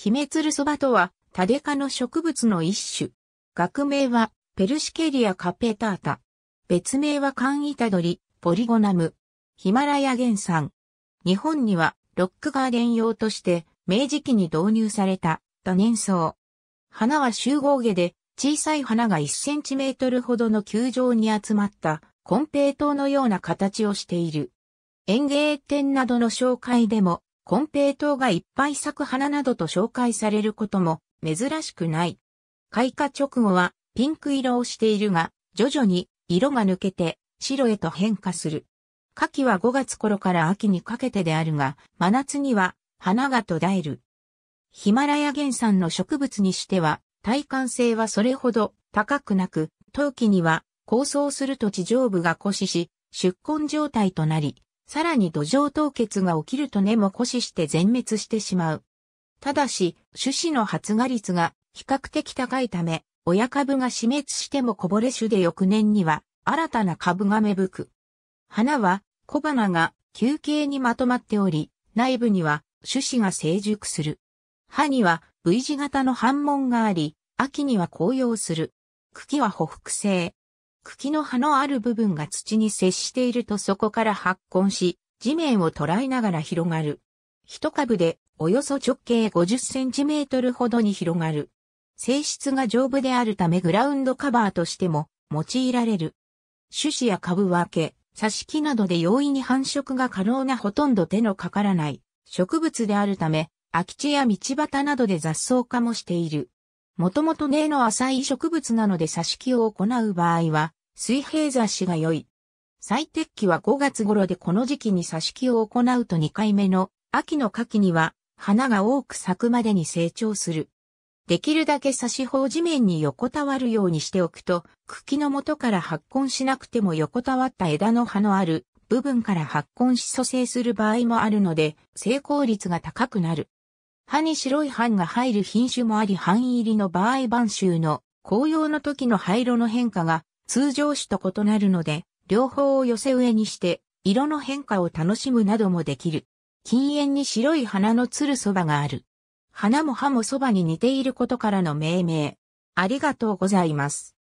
ヒメツルそばとは、タデ科の植物の一種。学名は、ペルシケリアカペタータ。別名はカンイタドリ、ポリゴナム。ヒマラヤ原産。日本には、ロックガーデン用として、明治期に導入された、多年草。花は集合下で、小さい花が1センチメートルほどの球状に集まった、コンイト糖のような形をしている。園芸店などの紹介でも、金平糖がいっぱい咲く花などと紹介されることも珍しくない。開花直後はピンク色をしているが、徐々に色が抜けて白へと変化する。夏季は5月頃から秋にかけてであるが、真夏には花が途絶える。ヒマラヤ原産の植物にしては、耐寒性はそれほど高くなく、冬季には高層すると地上部が枯死し、出根状態となり、さらに土壌凍結が起きると根も枯死して全滅してしまう。ただし、種子の発芽率が比較的高いため、親株が死滅してもこぼれ種で翌年には新たな株が芽吹く。花は小花が球形にまとまっており、内部には種子が成熟する。葉には V 字型の反紋があり、秋には紅葉する。茎は補匐性。茎の葉のある部分が土に接しているとそこから発根し、地面を捉えながら広がる。一株でおよそ直径50センチメートルほどに広がる。性質が丈夫であるためグラウンドカバーとしても用いられる。種子や株分け、挿し木などで容易に繁殖が可能なほとんど手のかからない植物であるため、空き地や道端などで雑草化もしている。もともと根の浅い植物なので挿し木を行う場合は、水平雑誌が良い。最適期は5月頃でこの時期に挿し木を行うと2回目の秋の夏季には花が多く咲くまでに成長する。できるだけ挿し方地面に横たわるようにしておくと、茎の元から発根しなくても横たわった枝の葉のある部分から発根し蘇生する場合もあるので、成功率が高くなる。葉に白い葉が入る品種もあり、範囲入りの場合晩秋の紅葉の時の灰色の変化が通常種と異なるので、両方を寄せ植えにして、色の変化を楽しむなどもできる。禁煙に白い花のつるそばがある。花も葉もそばに似ていることからの命名。ありがとうございます。